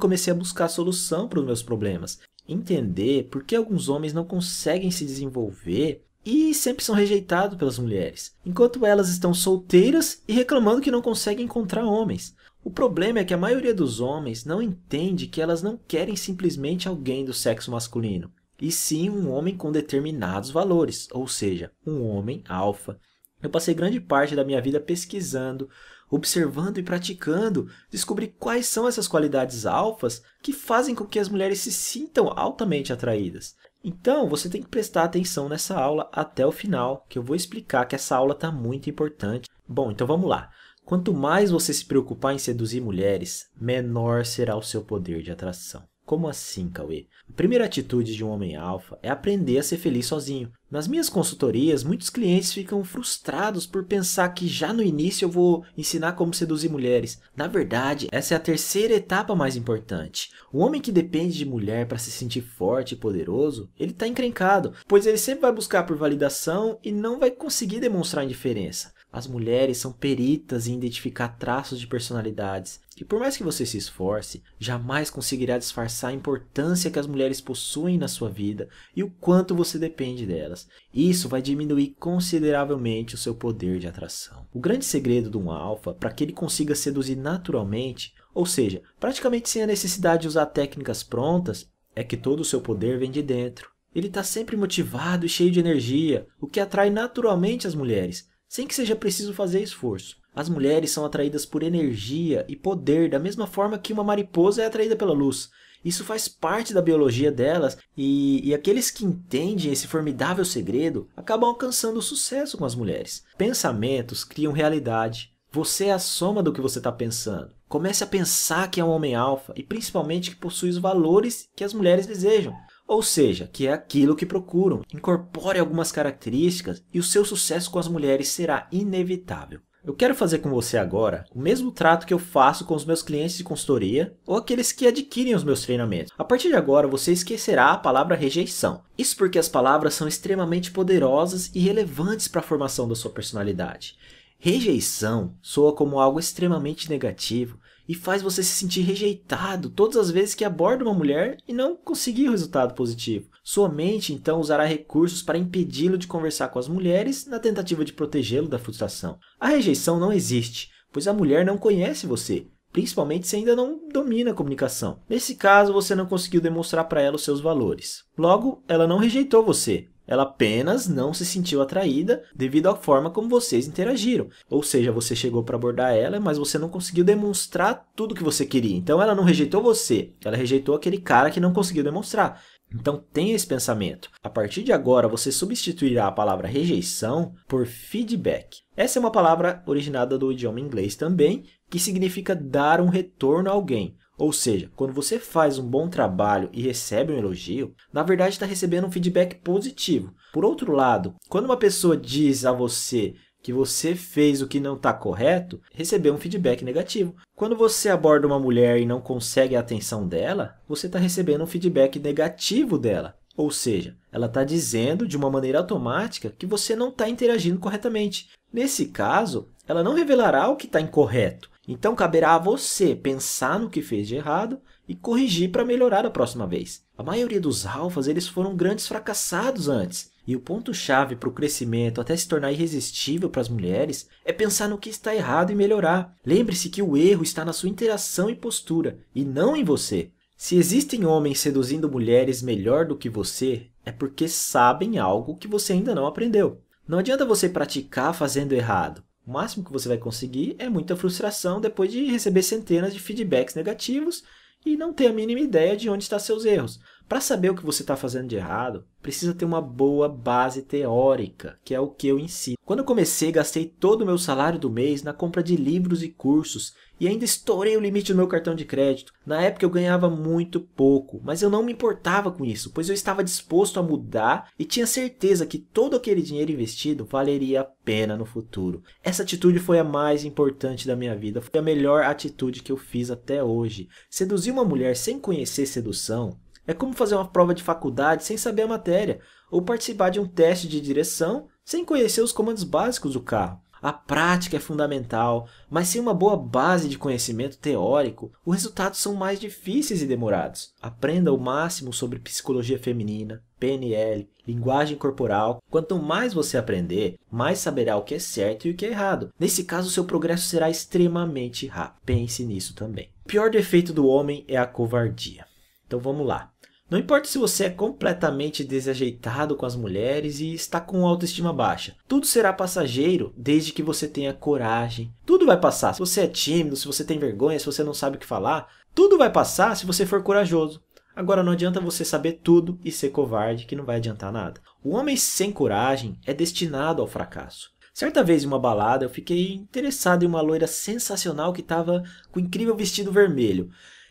comecei a buscar solução para os meus problemas, entender por que alguns homens não conseguem se desenvolver e sempre são rejeitados pelas mulheres, enquanto elas estão solteiras e reclamando que não conseguem encontrar homens. O problema é que a maioria dos homens não entende que elas não querem simplesmente alguém do sexo masculino, e sim um homem com determinados valores, ou seja, um homem alfa, eu passei grande parte da minha vida pesquisando, observando e praticando, descobri quais são essas qualidades alfas que fazem com que as mulheres se sintam altamente atraídas. Então, você tem que prestar atenção nessa aula até o final, que eu vou explicar que essa aula está muito importante. Bom, então vamos lá. Quanto mais você se preocupar em seduzir mulheres, menor será o seu poder de atração. Como assim, Cauê? A primeira atitude de um homem alfa é aprender a ser feliz sozinho. Nas minhas consultorias, muitos clientes ficam frustrados por pensar que já no início eu vou ensinar como seduzir mulheres. Na verdade, essa é a terceira etapa mais importante. O homem que depende de mulher para se sentir forte e poderoso, ele está encrencado, pois ele sempre vai buscar por validação e não vai conseguir demonstrar indiferença as mulheres são peritas em identificar traços de personalidades, que por mais que você se esforce, jamais conseguirá disfarçar a importância que as mulheres possuem na sua vida e o quanto você depende delas. Isso vai diminuir consideravelmente o seu poder de atração. O grande segredo de um alfa para que ele consiga seduzir naturalmente, ou seja, praticamente sem a necessidade de usar técnicas prontas, é que todo o seu poder vem de dentro. Ele está sempre motivado e cheio de energia, o que atrai naturalmente as mulheres sem que seja preciso fazer esforço. As mulheres são atraídas por energia e poder, da mesma forma que uma mariposa é atraída pela luz. Isso faz parte da biologia delas, e, e aqueles que entendem esse formidável segredo acabam alcançando o sucesso com as mulheres. Pensamentos criam realidade. Você é a soma do que você está pensando. Comece a pensar que é um homem alfa e principalmente que possui os valores que as mulheres desejam. Ou seja, que é aquilo que procuram. Incorpore algumas características e o seu sucesso com as mulheres será inevitável. Eu quero fazer com você agora o mesmo trato que eu faço com os meus clientes de consultoria ou aqueles que adquirem os meus treinamentos. A partir de agora, você esquecerá a palavra rejeição. Isso porque as palavras são extremamente poderosas e relevantes para a formação da sua personalidade. Rejeição soa como algo extremamente negativo e faz você se sentir rejeitado todas as vezes que aborda uma mulher e não conseguir resultado positivo. Sua mente então usará recursos para impedi-lo de conversar com as mulheres na tentativa de protegê-lo da frustração. A rejeição não existe, pois a mulher não conhece você, principalmente se ainda não domina a comunicação. Nesse caso, você não conseguiu demonstrar para ela os seus valores. Logo, ela não rejeitou você, ela apenas não se sentiu atraída devido à forma como vocês interagiram. Ou seja, você chegou para abordar ela, mas você não conseguiu demonstrar tudo que você queria. Então ela não rejeitou você, ela rejeitou aquele cara que não conseguiu demonstrar. Então tenha esse pensamento. A partir de agora, você substituirá a palavra rejeição por feedback. Essa é uma palavra originada do idioma inglês também, que significa dar um retorno a alguém. Ou seja, quando você faz um bom trabalho e recebe um elogio, na verdade está recebendo um feedback positivo. Por outro lado, quando uma pessoa diz a você que você fez o que não está correto, recebeu um feedback negativo. Quando você aborda uma mulher e não consegue a atenção dela, você está recebendo um feedback negativo dela. Ou seja, ela está dizendo de uma maneira automática que você não está interagindo corretamente. Nesse caso, ela não revelará o que está incorreto, então caberá a você pensar no que fez de errado e corrigir para melhorar a próxima vez. A maioria dos alfas eles foram grandes fracassados antes. E o ponto chave para o crescimento até se tornar irresistível para as mulheres é pensar no que está errado e melhorar. Lembre-se que o erro está na sua interação e postura e não em você. Se existem homens seduzindo mulheres melhor do que você, é porque sabem algo que você ainda não aprendeu. Não adianta você praticar fazendo errado. O máximo que você vai conseguir é muita frustração depois de receber centenas de feedbacks negativos e não ter a mínima ideia de onde estão seus erros. Para saber o que você está fazendo de errado, precisa ter uma boa base teórica, que é o que eu ensino. Quando eu comecei, gastei todo o meu salário do mês na compra de livros e cursos e ainda estourei o limite do meu cartão de crédito. Na época eu ganhava muito pouco, mas eu não me importava com isso, pois eu estava disposto a mudar e tinha certeza que todo aquele dinheiro investido valeria a pena no futuro. Essa atitude foi a mais importante da minha vida, foi a melhor atitude que eu fiz até hoje. Seduzir uma mulher sem conhecer sedução é como fazer uma prova de faculdade sem saber a matéria, ou participar de um teste de direção sem conhecer os comandos básicos do carro. A prática é fundamental, mas sem uma boa base de conhecimento teórico, os resultados são mais difíceis e demorados. Aprenda o máximo sobre psicologia feminina, PNL, linguagem corporal. Quanto mais você aprender, mais saberá o que é certo e o que é errado. Nesse caso, seu progresso será extremamente rápido. Pense nisso também. O pior defeito do homem é a covardia. Então vamos lá. Não importa se você é completamente desajeitado com as mulheres e está com autoestima baixa. Tudo será passageiro desde que você tenha coragem. Tudo vai passar. Se você é tímido, se você tem vergonha, se você não sabe o que falar, tudo vai passar se você for corajoso. Agora não adianta você saber tudo e ser covarde, que não vai adiantar nada. O homem sem coragem é destinado ao fracasso. Certa vez em uma balada, eu fiquei interessado em uma loira sensacional que estava com um incrível vestido vermelho.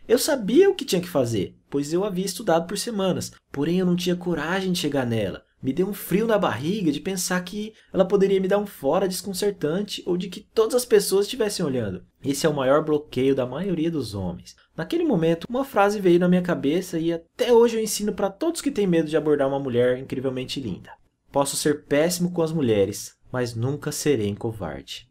Eu sabia o que tinha que fazer, pois eu havia estudado por semanas, porém eu não tinha coragem de chegar nela. Me deu um frio na barriga de pensar que ela poderia me dar um fora desconcertante ou de que todas as pessoas estivessem olhando. Esse é o maior bloqueio da maioria dos homens. Naquele momento, uma frase veio na minha cabeça e até hoje eu ensino para todos que têm medo de abordar uma mulher incrivelmente linda. Posso ser péssimo com as mulheres, mas nunca serei covarde.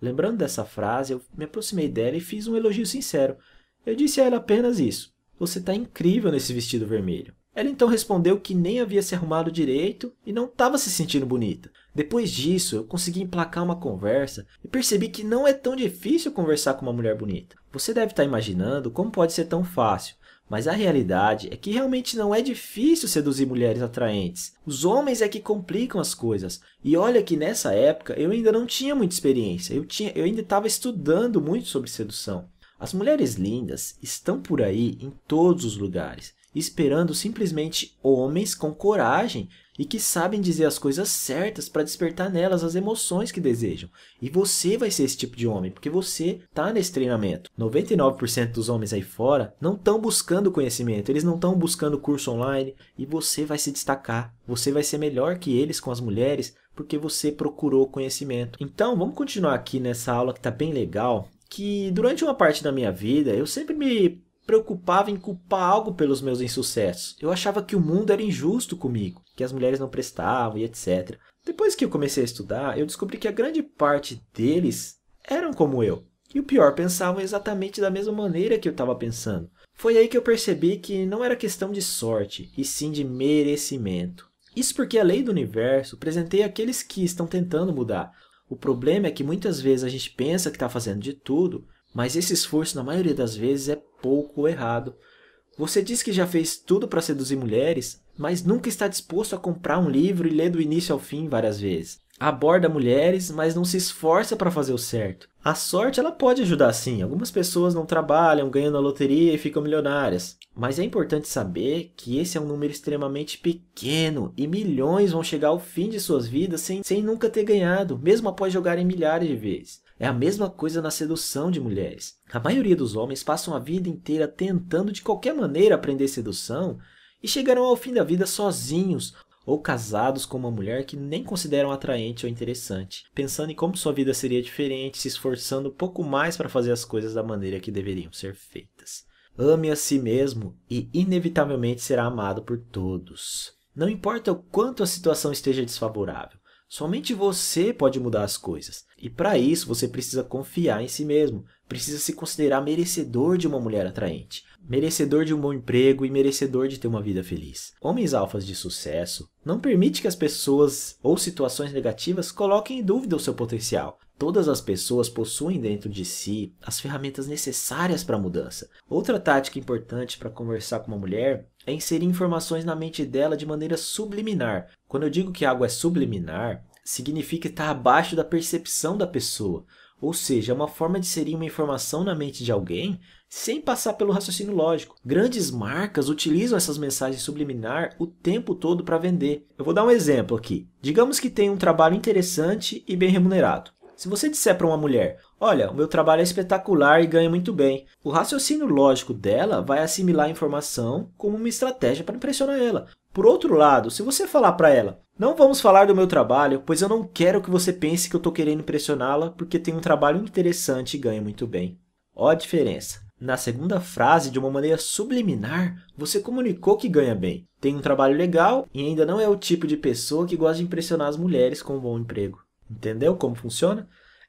Lembrando dessa frase, eu me aproximei dela e fiz um elogio sincero, eu disse a ela apenas isso. Você está incrível nesse vestido vermelho. Ela então respondeu que nem havia se arrumado direito e não estava se sentindo bonita. Depois disso, eu consegui emplacar uma conversa e percebi que não é tão difícil conversar com uma mulher bonita. Você deve estar tá imaginando como pode ser tão fácil, mas a realidade é que realmente não é difícil seduzir mulheres atraentes. Os homens é que complicam as coisas. E olha que nessa época eu ainda não tinha muita experiência, eu, tinha, eu ainda estava estudando muito sobre sedução. As mulheres lindas estão por aí em todos os lugares, esperando simplesmente homens com coragem e que sabem dizer as coisas certas para despertar nelas as emoções que desejam. E você vai ser esse tipo de homem, porque você está nesse treinamento. 99% dos homens aí fora não estão buscando conhecimento, eles não estão buscando curso online e você vai se destacar. Você vai ser melhor que eles com as mulheres porque você procurou conhecimento. Então, vamos continuar aqui nessa aula que está bem legal que durante uma parte da minha vida eu sempre me preocupava em culpar algo pelos meus insucessos. Eu achava que o mundo era injusto comigo, que as mulheres não prestavam e etc. Depois que eu comecei a estudar, eu descobri que a grande parte deles eram como eu. E o pior, pensavam exatamente da mesma maneira que eu estava pensando. Foi aí que eu percebi que não era questão de sorte, e sim de merecimento. Isso porque a lei do universo presenteia aqueles que estão tentando mudar, o problema é que muitas vezes a gente pensa que está fazendo de tudo, mas esse esforço, na maioria das vezes, é pouco errado. Você diz que já fez tudo para seduzir mulheres, mas nunca está disposto a comprar um livro e ler do início ao fim várias vezes aborda mulheres, mas não se esforça para fazer o certo. A sorte ela pode ajudar sim. Algumas pessoas não trabalham, ganham na loteria e ficam milionárias. Mas é importante saber que esse é um número extremamente pequeno e milhões vão chegar ao fim de suas vidas sem, sem nunca ter ganhado, mesmo após jogarem milhares de vezes. É a mesma coisa na sedução de mulheres. A maioria dos homens passam a vida inteira tentando de qualquer maneira aprender sedução e chegarão ao fim da vida sozinhos ou casados com uma mulher que nem consideram atraente ou interessante, pensando em como sua vida seria diferente, se esforçando um pouco mais para fazer as coisas da maneira que deveriam ser feitas. Ame a si mesmo e inevitavelmente será amado por todos. Não importa o quanto a situação esteja desfavorável, Somente você pode mudar as coisas. E para isso você precisa confiar em si mesmo, precisa se considerar merecedor de uma mulher atraente, merecedor de um bom emprego e merecedor de ter uma vida feliz. Homens alfas de sucesso não permite que as pessoas ou situações negativas coloquem em dúvida o seu potencial. Todas as pessoas possuem dentro de si as ferramentas necessárias para a mudança. Outra tática importante para conversar com uma mulher é inserir informações na mente dela de maneira subliminar. Quando eu digo que algo é subliminar, significa estar abaixo da percepção da pessoa. Ou seja, é uma forma de inserir uma informação na mente de alguém sem passar pelo raciocínio lógico. Grandes marcas utilizam essas mensagens subliminar o tempo todo para vender. Eu vou dar um exemplo aqui. Digamos que tem um trabalho interessante e bem remunerado. Se você disser para uma mulher, olha, o meu trabalho é espetacular e ganha muito bem, o raciocínio lógico dela vai assimilar a informação como uma estratégia para impressionar ela. Por outro lado, se você falar para ela, não vamos falar do meu trabalho, pois eu não quero que você pense que eu estou querendo impressioná-la porque tem um trabalho interessante e ganha muito bem. Ó a diferença. Na segunda frase, de uma maneira subliminar, você comunicou que ganha bem, tem um trabalho legal e ainda não é o tipo de pessoa que gosta de impressionar as mulheres com um bom emprego. Entendeu como funciona?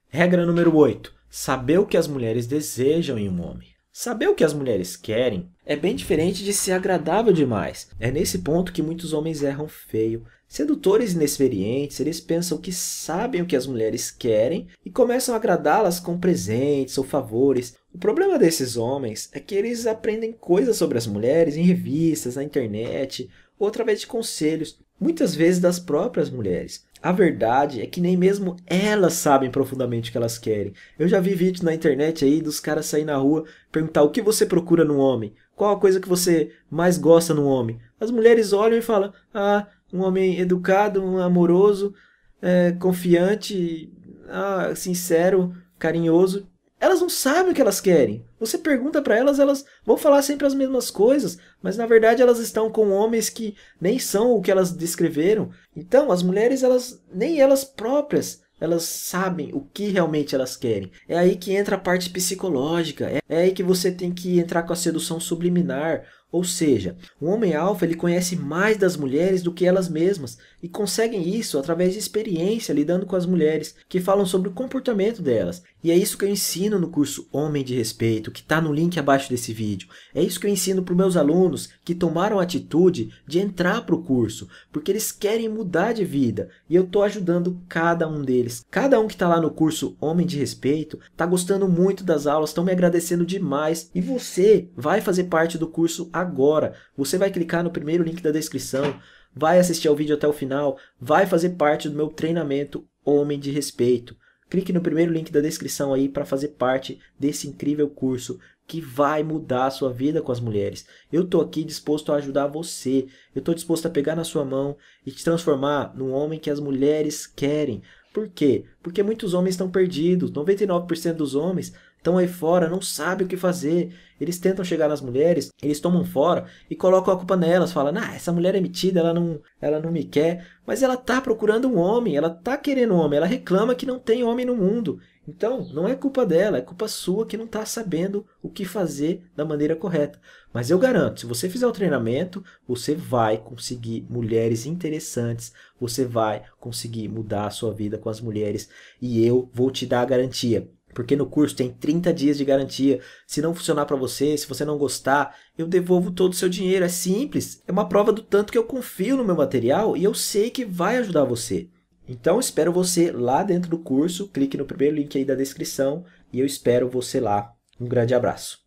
Regra número 8. Saber o que as mulheres desejam em um homem. Saber o que as mulheres querem é bem diferente de ser agradável demais. É nesse ponto que muitos homens erram feio. Sedutores inexperientes, eles pensam que sabem o que as mulheres querem e começam a agradá-las com presentes ou favores. O problema desses homens é que eles aprendem coisas sobre as mulheres em revistas, na internet, ou através de conselhos, muitas vezes das próprias mulheres. A verdade é que nem mesmo elas sabem profundamente o que elas querem. Eu já vi vídeos na internet aí dos caras sair na rua perguntar o que você procura num homem, qual a coisa que você mais gosta num homem. As mulheres olham e falam: ah, um homem educado, um amoroso, é, confiante, ah, sincero, carinhoso elas não sabem o que elas querem. Você pergunta para elas, elas vão falar sempre as mesmas coisas, mas na verdade elas estão com homens que nem são o que elas descreveram. Então, as mulheres, elas nem elas próprias, elas sabem o que realmente elas querem. É aí que entra a parte psicológica, é, é aí que você tem que entrar com a sedução subliminar, ou seja, o homem alfa ele conhece mais das mulheres do que elas mesmas e conseguem isso através de experiência lidando com as mulheres que falam sobre o comportamento delas. E é isso que eu ensino no curso Homem de Respeito, que está no link abaixo desse vídeo. É isso que eu ensino para os meus alunos que tomaram a atitude de entrar para o curso, porque eles querem mudar de vida e eu estou ajudando cada um deles. Cada um que está lá no curso Homem de Respeito está gostando muito das aulas, estão me agradecendo demais e você vai fazer parte do curso agora agora. Você vai clicar no primeiro link da descrição, vai assistir ao vídeo até o final, vai fazer parte do meu treinamento Homem de Respeito. Clique no primeiro link da descrição aí para fazer parte desse incrível curso que vai mudar a sua vida com as mulheres. Eu tô aqui disposto a ajudar você. Eu tô disposto a pegar na sua mão e te transformar num homem que as mulheres querem. Por quê? Porque muitos homens estão perdidos. 99% dos homens estão aí fora, não sabem o que fazer. Eles tentam chegar nas mulheres, eles tomam fora e colocam a culpa nelas, falam: "Ah, essa mulher é metida, ela não, ela não me quer". Mas ela tá procurando um homem, ela tá querendo um homem, ela reclama que não tem homem no mundo. Então, não é culpa dela, é culpa sua que não está sabendo o que fazer da maneira correta. Mas eu garanto, se você fizer o treinamento, você vai conseguir mulheres interessantes, você vai conseguir mudar a sua vida com as mulheres e eu vou te dar a garantia porque no curso tem 30 dias de garantia. Se não funcionar para você, se você não gostar, eu devolvo todo o seu dinheiro. É simples. É uma prova do tanto que eu confio no meu material e eu sei que vai ajudar você. Então espero você lá dentro do curso. Clique no primeiro link aí da descrição e eu espero você lá. Um grande abraço.